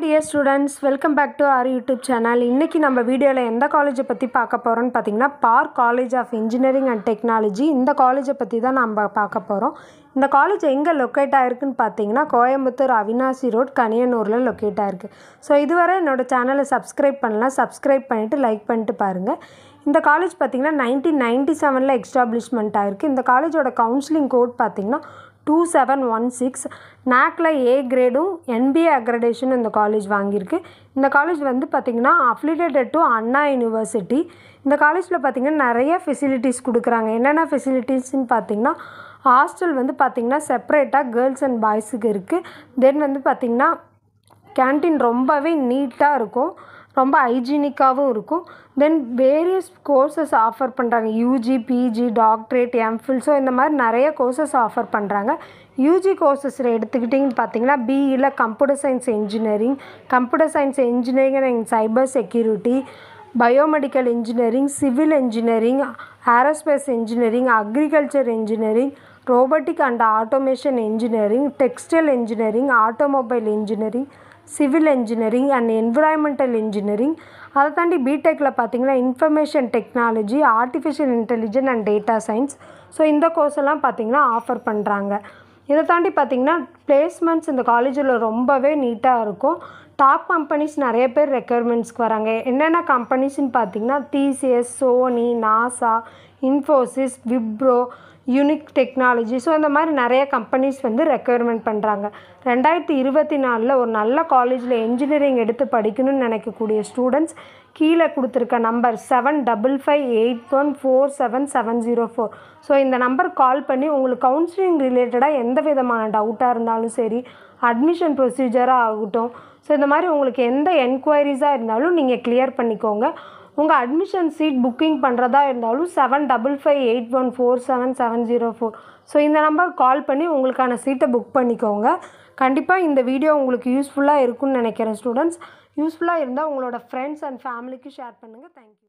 dear students welcome back to our YouTube channel இன்றைக்கி நம்ம வீடியோவில் எந்த காலேஜை பற்றி பார்க்க போகிறோம்னு பார்த்தீங்கன்னா Park college of engineering and technology இந்த காலேஜை பற்றி தான் நம்ம பார்க்க போகிறோம் இந்த காலேஜ் எங்கே லொக்கேட் ஆகிருக்குன்னு பார்த்தீங்கன்னா கோயம்புத்தூர் அவினாசி ரோட் கனியனூரில் லொக்கேட் ஆகிருக்கு ஸோ இதுவரை என்னோடய சேனலை சப்ஸ்கிரைப் பண்ணலாம் சப்ஸ்கிரைப் பண்ணிவிட்டு லைக் பண்ணிட்டு பாருங்கள் இந்த காலேஜ் பார்த்திங்கன்னா நைன்டீன் நைன்ட்டி செவனில் எக்ஸ்டாப்ளிஷ்மெண்ட் ஆகிருக்கு இந்த காலேஜோட கவுன்சிலிங் கோட் பார்த்திங்கன்னா டூ செவன் ஒன் சிக்ஸ் நாக்கில் ஏ கிரேடும் என்பிஏ அக்ரடேஷன் இந்த காலேஜ் வாங்கியிருக்கு இந்த காலேஜ் வந்து பார்த்திங்கன்னா அஃபிலேட்டட் டு அண்ணா யூனிவர்சிட்டி இந்த காலேஜில் பார்த்திங்கன்னா நிறைய ஃபெசிலிட்டிஸ் கொடுக்குறாங்க என்னென்ன ஃபெசிலிட்டிஸ்ன்னு பார்த்திங்கன்னா ஹாஸ்டல் வந்து பார்த்திங்கன்னா செப்பரேட்டாக கேர்ள்ஸ் அண்ட் பாய்ஸுக்கு இருக்குது தென் வந்து பார்த்திங்கன்னா கேன்டீன் ரொம்பவே நீட்டாக இருக்கும் ரொம்ப ஹைஜீனிக்காகவும் இருக்கும் தென் வேரியஸ் கோர்சஸ் ஆஃபர் பண்ணுறாங்க UG PG doctorate MPhil so இந்த மாதிரி நிறைய கோர்சஸ் ஆஃபர் பண்ணுறாங்க யூஜி கோர்சஸில் எடுத்துக்கிட்டிங்கன்னு பார்த்தீங்கன்னா பிஇயில் computer science engineering computer science engineering and cyber security biomedical engineering civil engineering aerospace engineering agriculture engineering robotic and automation engineering textile engineering automobile engineering civil engineering and environmental engineering அதை தாண்டி பிடெக்கில் பார்த்தீங்கன்னா information technology artificial intelligent and data science so இந்த course எல்லாம் பார்த்தீங்கன்னா offer பண்ணுறாங்க இதை தாண்டி பார்த்தீங்கன்னா பிளேஸ்மெண்ட்ஸ் இந்த காலேஜில் ரொம்பவே நீட்டாக இருக்கும் டாப் கம்பெனிஸ் நிறைய பேர் ரெக்குயர்மெண்ட்ஸ்க்கு வராங்க என்னென்ன கம்பெனிஸ்ன்னு பார்த்தீங்கன்னா TCS Sony NASA Infosys Wipro unique technology so அந்த மாதிரி நிறைய கம்பெனிஸ் வந்து ரெக்குயர்மெண்ட் பண்ணுறாங்க ரெண்டாயிரத்தி இருபத்தி நாலில் ஒரு நல்ல காலேஜில் இன்ஜினியரிங் எடுத்து படிக்கணும்னு நினைக்கக்கூடிய ஸ்டூடெண்ட்ஸ் கீழே கொடுத்துருக்க number seven double five eight one four seven seven zero four so இந்த நம்பர் கால் பண்ணி உங்களுக்கு கவுன்சிலிங் ரிலேட்டடாக எந்த விதமான டவுட்டாக இருந்தாலும் இருந்தாலும் சரி அட்மிஷன் ப்ரொசீஜராக ஆகட்டும் ஸோ இந்த மாதிரி உங்களுக்கு எந்த என்கொயரிஸாக இருந்தாலும் நீங்கள் கிளியர் பண்ணிக்கோங்க உங்கள் அட்மிஷன் சீட் புக்கிங் பண்ணுறதா இருந்தாலும் seven double five eight one four seven seven zero four so இந்த நம்பர் கால் பண்ணி உங்களுக்கான சீட்டை புக் பண்ணிக்கோங்க கண்டிப்பாக இந்த வீடியோ உங்களுக்கு யூஸ்ஃபுல்லாக இருக்கும்னு நினைக்கிறேன் ஸ்டூடெண்ட்ஸ் யூஸ்ஃபுல்லாக இருந்தால் உங்களோட ஃப்ரெண்ட்ஸ் அண்ட் ஃபேமிலிக்கு ஷேர் பண்ணுங்கள் தேங்க்யூ